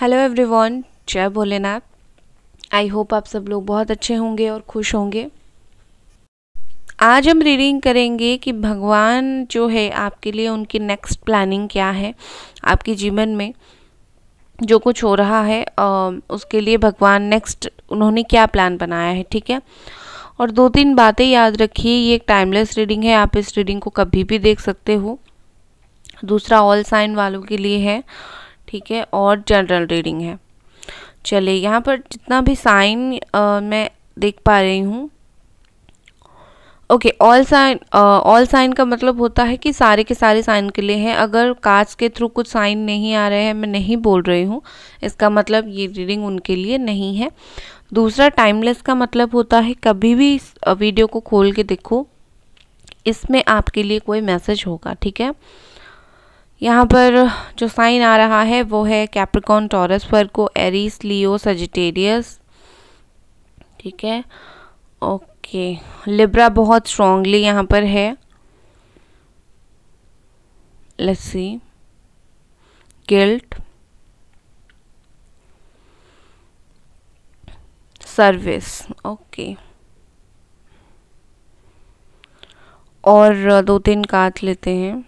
hello everyone जय Bholenath I hope आप सब लोग बहुत अच्छे होंगे और खुश होंगे आज हम रीडिंग करेंगे कि भगवान जो है आपके लिए उनकी नेक्स्ट प्लानिंग क्या है आपके जीवन में जो कुछ हो रहा है उसके लिए भगवान नेक्स्ट उन्होंने क्या प्लान बनाया है ठीक है और दो तीन बातें याद रखिए ये एक टाइमलेस रीडिंग है आप इस रीडिंग को कभी भी देख सकते हो दूसरा ऑल साइन वालों के लिए है ठीक है और जनरल रीडिंग है चलिए यहाँ पर जितना भी साइन मैं देख पा रही हूँ okay all sign all sign का मतलब होता है कि सारे के सारे साइन के लिए हैं अगर कार्ड्स के थ्रू कुछ साइन नहीं आ रहे हैं मैं नहीं बोल रही हूँ इसका मतलब ये रीडिंग उनके लिए नहीं है दूसरा टाइमलेस का मतलब होता है कभी भी वीडियो को खोल के देखो इसमें आपके लिए कोई मैसेज होगा ठीक है यहाँ पर जो साइन आ रहा है वो है Capricorn Taurus Virgo Aries Leo Sagittarius ठीक है ओके लिब्रा बहुत स्ट्रांगली यहाँ पर है लस्सी गिल्ट सर्विस ओके और दो तीन काट लेते हैं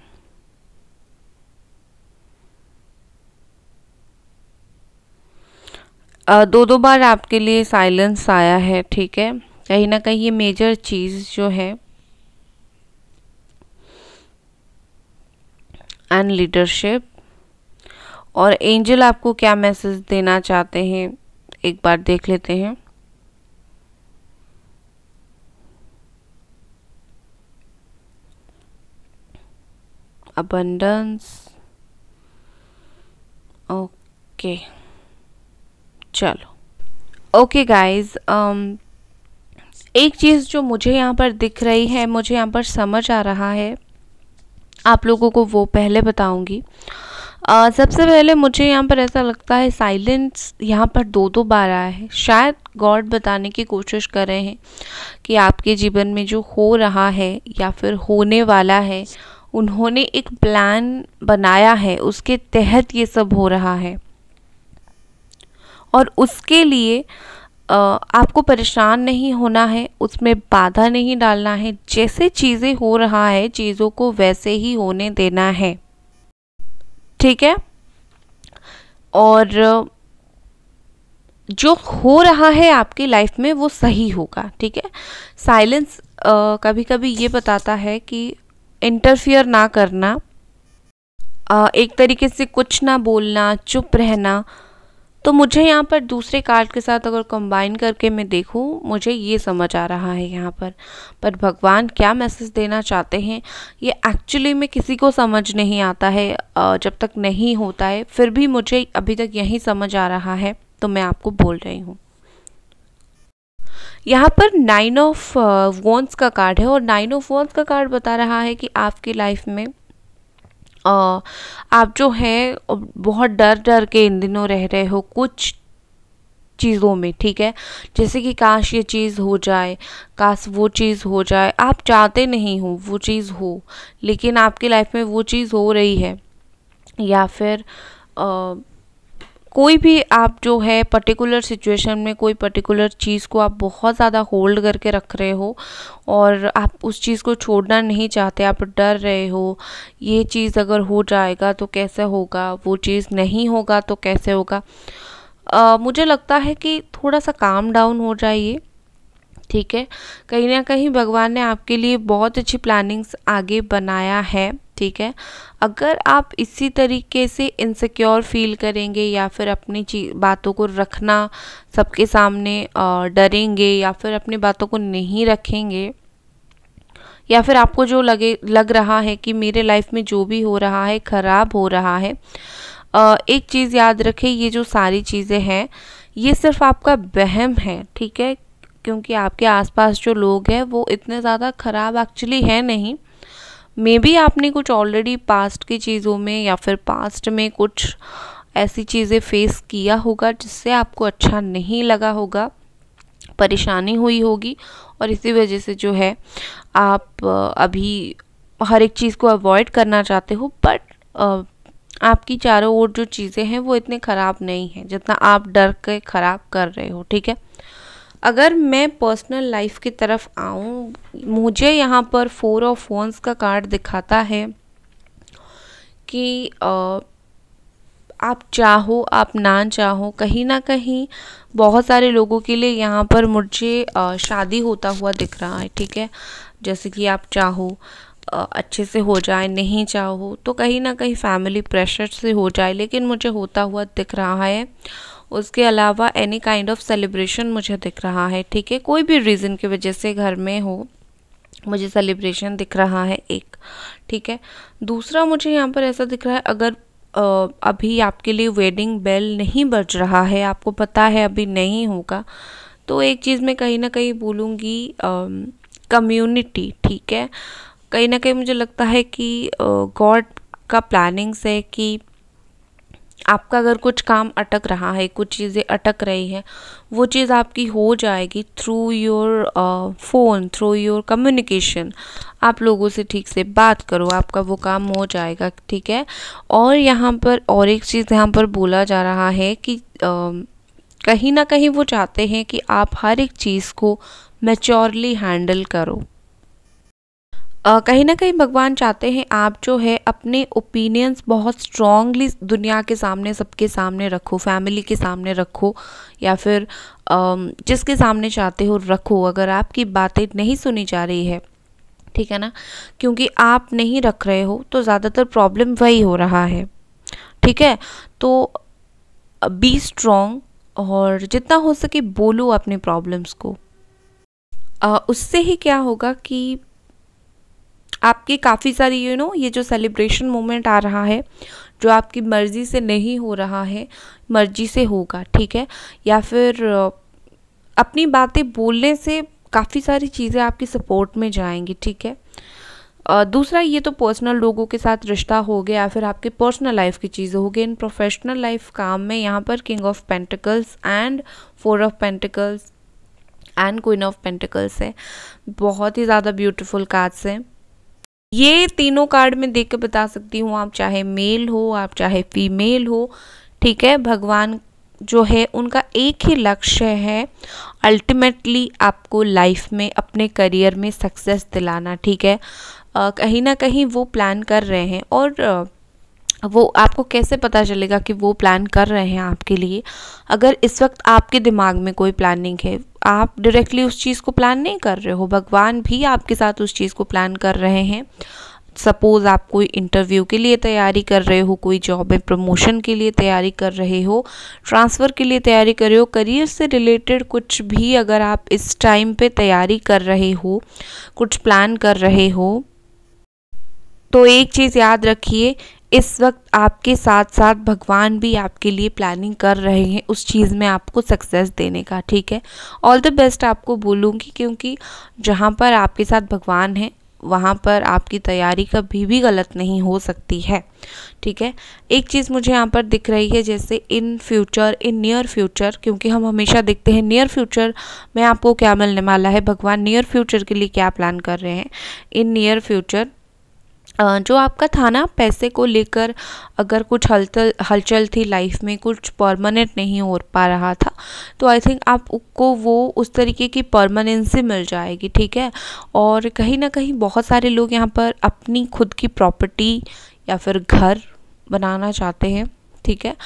दो दो बार आपके लिए साइलेंस आया है ठीक है कहीं ना कहीं ये मेजर चीज़ जो है एंड लीडरशिप और एंजल आपको क्या मैसेज देना चाहते हैं एक बार देख लेते हैं ओके okay चलो ओके गाइज um, एक चीज़ जो मुझे यहाँ पर दिख रही है मुझे यहाँ पर समझ आ रहा है आप लोगों को वो पहले बताऊँगी Uh, सबसे पहले मुझे यहाँ पर ऐसा लगता है साइलेंस यहाँ पर दो दो बार आया है शायद गॉड बताने की कोशिश कर रहे हैं कि आपके जीवन में जो हो रहा है या फिर होने वाला है उन्होंने एक प्लान बनाया है उसके तहत ये सब हो रहा है और उसके लिए आपको परेशान नहीं होना है उसमें बाधा नहीं डालना है जैसे चीज़ें हो रहा है चीज़ों को वैसे ही होने देना है ठीक है और जो हो रहा है आपकी लाइफ में वो सही होगा ठीक है साइलेंस कभी कभी ये बताता है कि इंटरफियर ना करना आ, एक तरीके से कुछ ना बोलना चुप रहना तो मुझे यहाँ पर दूसरे कार्ड के साथ अगर कंबाइन करके मैं देखूँ मुझे ये समझ आ रहा है यहाँ पर पर भगवान क्या मैसेज देना चाहते हैं ये एक्चुअली में किसी को समझ नहीं आता है जब तक नहीं होता है फिर भी मुझे अभी तक यही समझ आ रहा है तो मैं आपको बोल रही हूँ यहाँ पर नाइन ऑफ वॉन्स का कार्ड है और नाइन ऑफ वॉन्स का कार्ड बता रहा है कि आपकी लाइफ में आप जो हैं बहुत डर डर के इन दिनों रह रहे हो कुछ चीज़ों में ठीक है जैसे कि काश ये चीज़ हो जाए काश वो चीज़ हो जाए आप चाहते नहीं हो वो चीज़ हो लेकिन आपकी लाइफ में वो चीज़ हो रही है या फिर आ, कोई भी आप जो है पर्टिकुलर सिचुएशन में कोई पर्टिकुलर चीज़ को आप बहुत ज़्यादा होल्ड करके रख रहे हो और आप उस चीज़ को छोड़ना नहीं चाहते आप डर रहे हो ये चीज़ अगर हो जाएगा तो कैसे होगा वो चीज़ नहीं होगा तो कैसे होगा आ, मुझे लगता है कि थोड़ा सा काम डाउन हो जाइए ठीक है कहीं ना कहीं भगवान ने आपके लिए बहुत अच्छी प्लानिंग्स आगे बनाया है ठीक है अगर आप इसी तरीके से इनसिक्योर फील करेंगे या फिर अपनी बातों को रखना सबके सामने डरेंगे या फिर अपनी बातों को नहीं रखेंगे या फिर आपको जो लगे लग रहा है कि मेरे लाइफ में जो भी हो रहा है ख़राब हो रहा है एक चीज़ याद रखें ये जो सारी चीज़ें हैं ये सिर्फ आपका वहम है ठीक है क्योंकि आपके आसपास जो लोग हैं वो इतने ज़्यादा ख़राब एक्चुअली है नहीं मे बी आपने कुछ ऑलरेडी पास्ट की चीज़ों में या फिर पास्ट में कुछ ऐसी चीज़ें फेस किया होगा जिससे आपको अच्छा नहीं लगा होगा परेशानी हुई होगी और इसी वजह से जो है आप अभी हर एक चीज़ को अवॉइड करना चाहते हो बट आपकी चारों ओर जो चीज़ें हैं वो इतने ख़राब नहीं हैं जितना आप डर के ख़राब कर रहे हो ठीक है अगर मैं पर्सनल लाइफ की तरफ आऊँ मुझे यहाँ पर फोर ऑफ वॉन्स का कार्ड दिखाता है कि आप चाहो आप ना चाहो कहीं ना कहीं बहुत सारे लोगों के लिए यहाँ पर मुझे शादी होता हुआ दिख रहा है ठीक है जैसे कि आप चाहो अच्छे से हो जाए नहीं चाहो तो कहीं ना कहीं फैमिली प्रेशर से हो जाए लेकिन मुझे होता हुआ दिख रहा है उसके अलावा एनी काइंड ऑफ सेलिब्रेशन मुझे दिख रहा है ठीक है कोई भी रीज़न की वजह से घर में हो मुझे सेलिब्रेशन दिख रहा है एक ठीक है दूसरा मुझे यहाँ पर ऐसा दिख रहा है अगर अभी आपके लिए वेडिंग बेल नहीं बज रहा है आपको पता है अभी नहीं होगा तो एक चीज़ मैं कहीं ना कहीं बोलूँगी कम्युनिटी ठीक है कहीं ना कहीं मुझे लगता है कि गॉड का प्लानिंग्स है कि आपका अगर कुछ काम अटक रहा है कुछ चीज़ें अटक रही हैं वो चीज़ आपकी हो जाएगी through your phone through your communication आप लोगों से ठीक से बात करो आपका वो काम हो जाएगा ठीक है और यहाँ पर और एक चीज़ यहाँ पर बोला जा रहा है कि uh, कहीं ना कहीं वो चाहते हैं कि आप हर एक चीज़ को मेच्योरली हैंडल करो कहीं ना कहीं भगवान चाहते हैं आप जो है अपने ओपिनियंस बहुत स्ट्रांगली दुनिया के सामने सबके सामने रखो फैमिली के सामने रखो या फिर जिसके सामने चाहते हो रखो अगर आपकी बातें नहीं सुनी जा रही है ठीक है ना क्योंकि आप नहीं रख रहे हो तो ज़्यादातर प्रॉब्लम वही हो रहा है ठीक है तो बी स्ट्रॉन्ग और जितना हो सके बोलो अपने प्रॉब्लम्स को आ, उससे ही क्या होगा कि आपकी काफ़ी सारी यू you नो know, ये जो सेलिब्रेशन मोमेंट आ रहा है जो आपकी मर्ज़ी से नहीं हो रहा है मर्ज़ी से होगा ठीक है या फिर अपनी बातें बोलने से काफ़ी सारी चीज़ें आपकी सपोर्ट में जाएंगी ठीक है दूसरा ये तो पर्सनल लोगों के साथ रिश्ता हो गया या फिर आपके पर्सनल लाइफ की चीज़ें हो गई इन प्रोफेशनल लाइफ काम में यहाँ पर king of pentacles and four of pentacles and queen of pentacles है बहुत ही ज़्यादा ब्यूटीफुल कार्ड्स हैं ये तीनों कार्ड में देख के बता सकती हूँ आप चाहे मेल हो आप चाहे फीमेल हो ठीक है भगवान जो है उनका एक ही लक्ष्य है अल्टीमेटली आपको लाइफ में अपने करियर में सक्सेस दिलाना ठीक है कहीं ना कहीं वो प्लान कर रहे हैं और वो आपको कैसे पता चलेगा कि वो प्लान कर रहे हैं आपके लिए अगर इस वक्त आपके दिमाग में कोई प्लानिंग है आप डायरेक्टली उस चीज़ को प्लान नहीं कर रहे हो भगवान भी आपके साथ उस चीज़ को प्लान कर रहे हैं सपोज़ आप कोई इंटरव्यू के लिए तैयारी कर रहे हो कोई जॉब में प्रमोशन के लिए तैयारी कर रहे हो ट्रांसफ़र के लिए तैयारी कर रहे हो करियर से रिलेटेड कुछ भी अगर आप इस टाइम पे तैयारी कर रहे हो कुछ प्लान कर रहे हो तो एक चीज़ याद रखिए इस वक्त आपके साथ साथ भगवान भी आपके लिए प्लानिंग कर रहे हैं उस चीज़ में आपको सक्सेस देने का ठीक है ऑल द बेस्ट आपको बोलूँगी क्योंकि जहाँ पर आपके साथ भगवान है वहाँ पर आपकी तैयारी कभी भी गलत नहीं हो सकती है ठीक है एक चीज़ मुझे यहाँ पर दिख रही है जैसे in future in near future क्योंकि हम हमेशा देखते हैं नियर फ्यूचर में आपको क्या मिलने वाला है भगवान नियर फ्यूचर के लिए क्या प्लान कर रहे हैं इन नियर फ्यूचर जो आपका था ना पैसे को लेकर अगर कुछ हलचल हलचल थी लाइफ में कुछ परमानेंट नहीं हो पा रहा था तो आई थिंक आपको वो उस तरीके की परमानेंसी मिल जाएगी ठीक है और कहीं ना कहीं बहुत सारे लोग यहाँ पर अपनी खुद की प्रॉपर्टी या फिर घर बनाना चाहते हैं ठीक है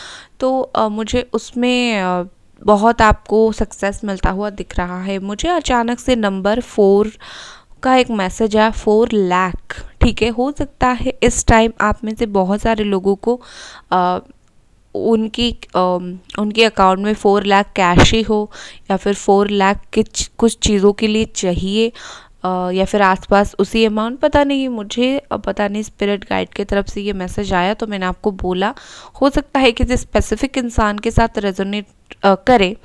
तो आ, मुझे उसमें आ, बहुत आपको सक्सेस मिलता हुआ दिख रहा है मुझे अचानक से नंबर फोर का एक मैसेज आया फोर लैख ठीक है हो सकता है इस टाइम आप में से बहुत सारे लोगों को आ, उनकी आ, उनके अकाउंट में फ़ोर लाख कैश ही हो या फिर फोर लाख के कुछ चीज़ों के लिए चाहिए आ, या फिर आसपास उसी अमाउंट पता नहीं मुझे पता नहीं स्पिरिट गाइड के तरफ से ये मैसेज आया तो मैंने आपको बोला हो सकता है कि स्पेसिफिक इंसान के साथ रेजोनेट करे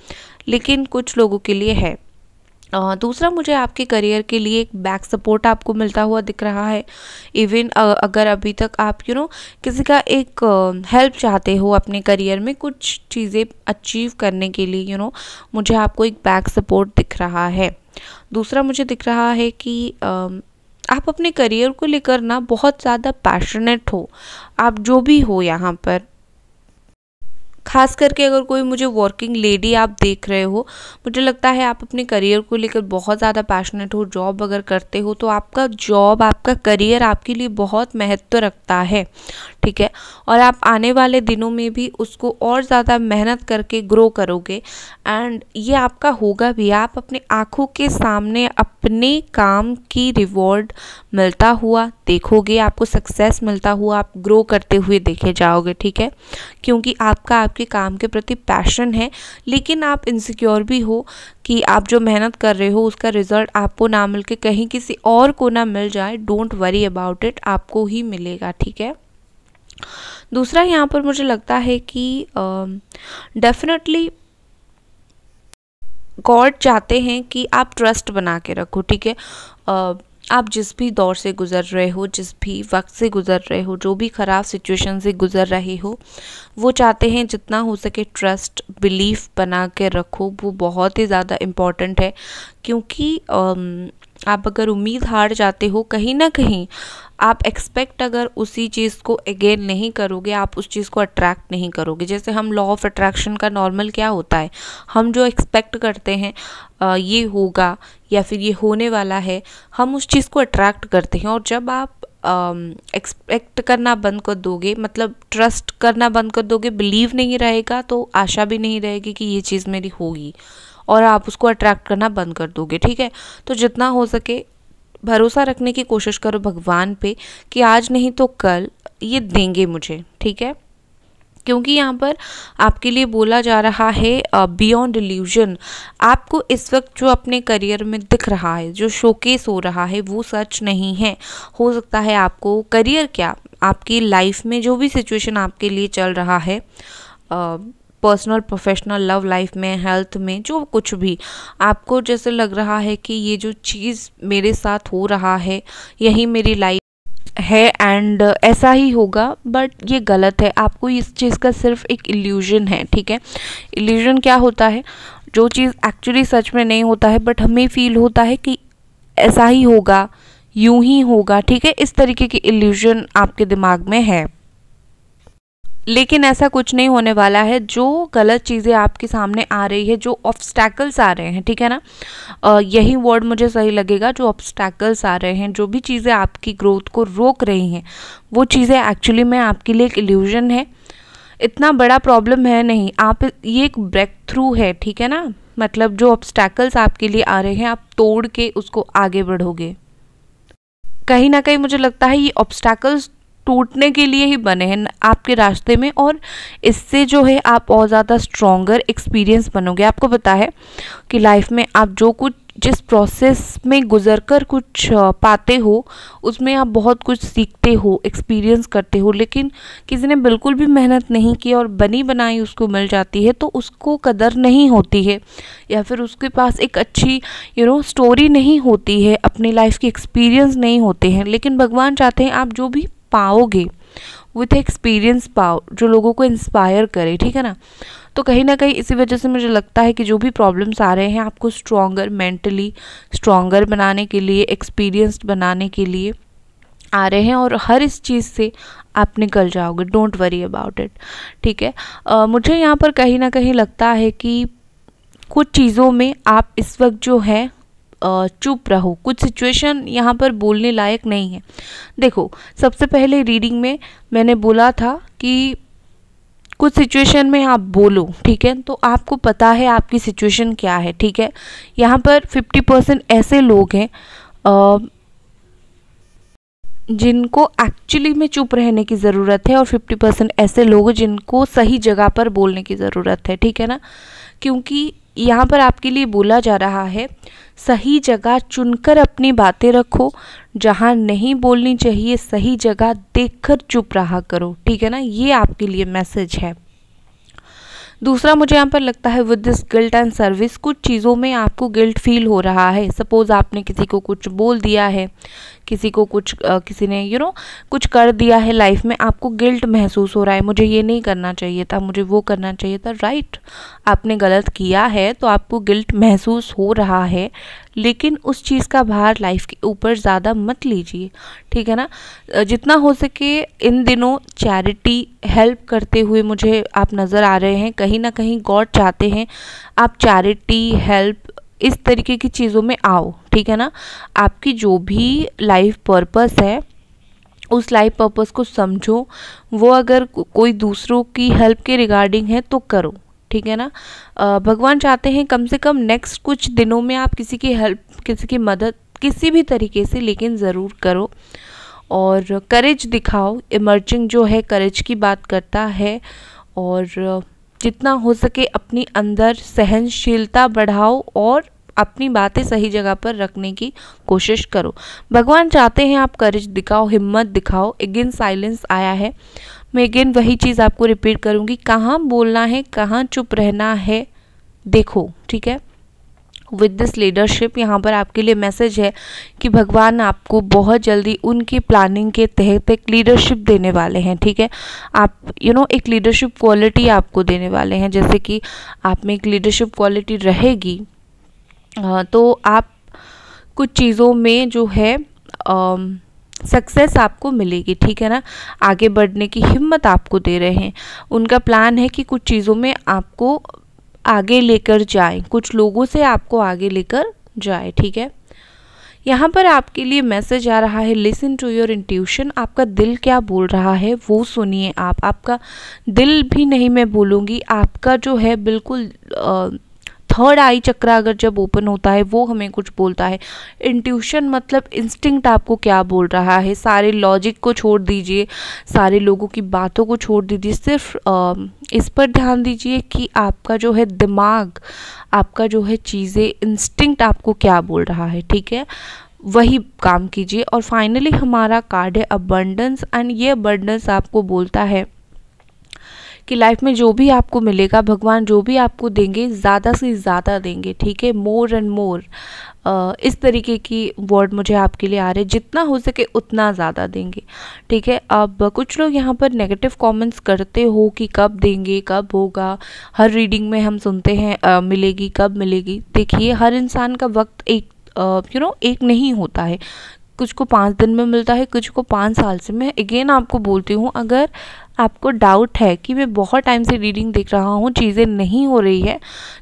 लेकिन कुछ लोगों के लिए है दूसरा मुझे आपके करियर के लिए एक बैक सपोर्ट आपको मिलता हुआ दिख रहा है इवन अगर अभी तक आप यू you नो know, किसी का एक हेल्प चाहते हो अपने करियर में कुछ चीज़ें अचीव करने के लिए यू you नो know, मुझे आपको एक बैक सपोर्ट दिख रहा है दूसरा मुझे दिख रहा है कि आप अपने करियर को लेकर ना बहुत ज़्यादा पैशनेट हो आप जो भी हो यहाँ पर खास करके अगर कोई मुझे वर्किंग लेडी आप देख रहे हो मुझे लगता है आप अपने करियर को लेकर बहुत ज़्यादा पैशनेट हो जॉब अगर करते हो तो आपका जॉब आपका करियर आपके लिए बहुत महत्व रखता है ठीक है और आप आने वाले दिनों में भी उसको और ज़्यादा मेहनत करके ग्रो करोगे एंड ये आपका होगा भी आप अपने आँखों के सामने अपने काम की रिवॉर्ड मिलता हुआ देखोगे आपको सक्सेस मिलता हुआ आप ग्रो करते हुए देखे जाओगे ठीक है क्योंकि आपका आपके काम के प्रति पैशन है लेकिन आप इनसिक्योर भी हो कि आप जो मेहनत कर रहे हो उसका रिज़ल्ट आपको ना मिल के कहीं किसी और को ना मिल जाए डोंट वरी अबाउट इट आपको ही मिलेगा ठीक है दूसरा यहाँ पर मुझे लगता है कि डेफिनेटली गॉड चाहते हैं कि आप ट्रस्ट बना के रखो ठीक है आप जिस भी दौर से गुज़र रहे हो जिस भी वक्त से गुज़र रहे हो जो भी ख़राब सिचुएशन से गुज़र रहे हो वो चाहते हैं जितना हो सके ट्रस्ट बिलीफ बना के रखो वो बहुत ही ज़्यादा इम्पॉर्टेंट है क्योंकि आप अगर उम्मीद हार जाते हो कहीं ना कहीं आप एक्सपेक्ट अगर उसी चीज़ को अगेन नहीं करोगे आप उस चीज़ को अट्रैक्ट नहीं करोगे जैसे हम लॉ ऑफ अट्रैक्शन का नॉर्मल क्या होता है हम जो एक्सपेक्ट करते हैं आ, ये होगा या फिर ये होने वाला है हम उस चीज़ को अट्रैक्ट करते हैं और जब आप एक्सपेक्ट करना बंद कर दोगे मतलब ट्रस्ट करना बंद कर दोगे बिलीव नहीं रहेगा तो आशा भी नहीं रहेगी कि ये चीज़ मेरी होगी और आप उसको अट्रैक्ट करना बंद कर दोगे ठीक है तो जितना हो सके भरोसा रखने की कोशिश करो भगवान पे कि आज नहीं तो कल ये देंगे मुझे ठीक है क्योंकि यहाँ पर आपके लिए बोला जा रहा है बियॉन्ड इल्यूजन आपको इस वक्त जो अपने करियर में दिख रहा है जो शोकेस हो रहा है वो सच नहीं है हो सकता है आपको करियर क्या आपकी लाइफ में जो भी सिचुएशन आपके लिए चल रहा है uh, personal professional love life में हेल्थ में जो कुछ भी आपको जैसे लग रहा है कि ये जो चीज़ मेरे साथ हो रहा है यही मेरी लाइफ है एंड ऐसा ही होगा बट ये गलत है आपको इस चीज़ का सिर्फ एक इल्यूजन है ठीक है इल्यूजन क्या होता है जो चीज़ एक्चुअली सच में नहीं होता है बट हमें फील होता है कि ऐसा ही होगा यूं ही होगा ठीक है इस तरीके की इल्यूजन आपके दिमाग में है लेकिन ऐसा कुछ नहीं होने वाला है जो गलत चीज़ें आपके सामने आ रही है जो ऑब्स्टैकल्स आ रहे हैं ठीक है ना आ, यही वर्ड मुझे सही लगेगा जो ऑब्स्टैकल्स आ रहे हैं जो भी चीज़ें आपकी ग्रोथ को रोक रही हैं वो चीज़ें एक्चुअली में आपके लिए एक इल्यूजन है इतना बड़ा प्रॉब्लम है नहीं आप ये एक ब्रेक थ्रू है ठीक है ना मतलब जो ऑब्स्टैकल्स आपके लिए आ रहे हैं आप तोड़ के उसको आगे बढ़ोगे कहीं ना कहीं मुझे लगता है ये ऑब्स्टैकल्स टूटने के लिए ही बने हैं आपके रास्ते में और इससे जो है आप और ज़्यादा स्ट्रॉन्गर एक्सपीरियंस बनोगे आपको पता है कि लाइफ में आप जो कुछ जिस प्रोसेस में गुजर कर कुछ पाते हो उसमें आप बहुत कुछ सीखते हो एक्सपीरियंस करते हो लेकिन किसी ने बिल्कुल भी मेहनत नहीं की और बनी बनाई उसको मिल जाती है तो उसको कदर नहीं होती है या फिर उसके पास एक अच्छी यू नो स्टोरी नहीं होती है अपनी लाइफ के एक्सपीरियंस नहीं होते हैं लेकिन भगवान चाहते हैं आप जो भी पाओगे विथ एक्सपीरियंस पाओ जो लोगों को इंस्पायर करे ठीक है ना तो कहीं ना कहीं इसी वजह से मुझे लगता है कि जो भी प्रॉब्लम्स आ रहे हैं आपको स्ट्रॉन्गर मेंटली स्ट्रॉन्गर बनाने के लिए एक्सपीरियंस्ड बनाने के लिए आ रहे हैं और हर इस चीज़ से आप निकल जाओगे डोंट वरी अबाउट इट ठीक है आ, मुझे यहाँ पर कहीं ना कहीं लगता है कि कुछ चीज़ों में आप इस वक्त जो है चुप रहो कुछ सिचुएशन यहाँ पर बोलने लायक नहीं है देखो सबसे पहले रीडिंग में मैंने बोला था कि कुछ सिचुएशन में आप बोलो ठीक है तो आपको पता है आपकी सिचुएशन क्या है ठीक है यहाँ पर फिफ्टी परसेंट ऐसे लोग हैं जिनको एक्चुअली में चुप रहने की ज़रूरत है और फिफ्टी परसेंट ऐसे लोग जिनको सही जगह पर बोलने की ज़रूरत है ठीक है ना क्योंकि यहाँ पर आपके लिए बोला जा रहा है सही जगह चुनकर अपनी बातें रखो जहाँ नहीं बोलनी चाहिए सही जगह देखकर चुप रहा करो ठीक है ना ये आपके लिए मैसेज है दूसरा मुझे यहाँ पर लगता है with this guilt and service कुछ चीज़ों में आपको गिल्ट फील हो रहा है सपोज़ आपने किसी को कुछ बोल दिया है किसी को कुछ किसी ने यू you नो know, कुछ कर दिया है लाइफ में आपको गिल्ट महसूस हो रहा है मुझे ये नहीं करना चाहिए था मुझे वो करना चाहिए था राइट आपने गलत किया है तो आपको गिल्ट महसूस हो रहा है लेकिन उस चीज़ का भार लाइफ के ऊपर ज़्यादा मत लीजिए ठीक है ना जितना हो सके इन दिनों चैरिटी हेल्प करते हुए मुझे आप नज़र आ रहे हैं कहीं ना कहीं गॉड चाहते हैं आप चैरिटी हेल्प इस तरीके की चीज़ों में आओ ठीक है ना आपकी जो भी लाइफ पर्पस है उस लाइफ पर्पस को समझो वो अगर कोई दूसरों की हेल्प के रिगार्डिंग है तो करो ठीक है ना भगवान चाहते हैं कम से कम नेक्स्ट कुछ दिनों में आप किसी की हेल्प किसी की मदद किसी भी तरीके से लेकिन ज़रूर करो और करेज दिखाओ इमर्जिंग जो है करेज की बात करता है और जितना हो सके अपनी अंदर सहनशीलता बढ़ाओ और अपनी बातें सही जगह पर रखने की कोशिश करो भगवान चाहते हैं आप करेज दिखाओ हिम्मत दिखाओ अगेन साइलेंस आया है मैं अगेन वही चीज़ आपको रिपीट करूँगी कहाँ बोलना है कहाँ चुप रहना है देखो ठीक है विद दिस लीडरशिप यहाँ पर आपके लिए मैसेज है कि भगवान आपको बहुत जल्दी उनकी प्लानिंग के तहत एक लीडरशिप देने वाले हैं ठीक है आप यू you नो know, एक लीडरशिप क्वालिटी आपको देने वाले हैं जैसे कि आप में एक लीडरशिप क्वालिटी रहेगी तो आप कुछ चीज़ों में जो है सक्सेस आपको मिलेगी ठीक है ना आगे बढ़ने की हिम्मत आपको दे रहे हैं उनका प्लान है कि कुछ चीज़ों में आपको आगे लेकर जाए कुछ लोगों से आपको आगे लेकर जाए ठीक है यहाँ पर आपके लिए मैसेज आ रहा है लिसन टू योर इंट्यूशन आपका दिल क्या बोल रहा है वो सुनिए आप आपका दिल भी नहीं मैं बोलूँगी आपका जो है बिल्कुल आ, थर्ड आई चक्रा अगर जब ओपन होता है वो हमें कुछ बोलता है इंट्यूशन मतलब इंस्टिंक्ट आपको क्या बोल रहा है सारे लॉजिक को छोड़ दीजिए सारे लोगों की बातों को छोड़ दीजिए सिर्फ आ, इस पर ध्यान दीजिए कि आपका जो है दिमाग आपका जो है चीज़ें इंस्टिंक्ट आपको क्या बोल रहा है ठीक है वही काम कीजिए और फाइनली हमारा कार्ड है अबंडेंस एंड ये अबंडेंस आपको बोलता है कि लाइफ में जो भी आपको मिलेगा भगवान जो भी आपको देंगे ज़्यादा से ज़्यादा देंगे ठीक है मोर एंड मोर इस तरीके की वर्ड मुझे आपके लिए आ रहे जितना हो सके उतना ज़्यादा देंगे ठीक है अब कुछ लोग यहाँ पर नेगेटिव कमेंट्स करते हो कि कब देंगे कब होगा हर रीडिंग में हम सुनते हैं आ, मिलेगी कब मिलेगी देखिए हर इंसान का वक्त एक you uh, know you know, एक नहीं होता है कुछ को पाँच दिन में मिलता है कुछ को पाँच साल से मैं अगेन आपको बोलती हूँ अगर आपको डाउट है कि मैं बहुत टाइम से रीडिंग देख रहा हूँ चीज़ें नहीं हो रही है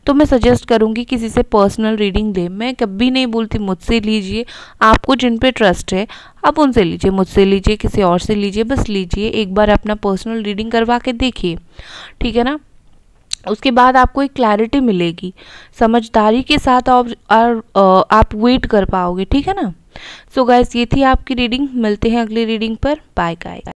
तो मैं सजेस्ट करूँगी किसी से पर्सनल रीडिंग दे मैं कभी नहीं बोलती मुझसे लीजिए आपको जिन पे ट्रस्ट है आप उनसे लीजिए मुझसे लीजिए किसी और से लीजिए बस लीजिए एक बार अपना पर्सनल रीडिंग करवा के देखिए ठीक है ना उसके बाद आपको एक क्लैरिटी मिलेगी समझदारी के साथ आप, आप वेट कर पाओगे ठीक है ना सो so गाइज ये थी आपकी रीडिंग मिलते हैं अगली रीडिंग पर बाय गाय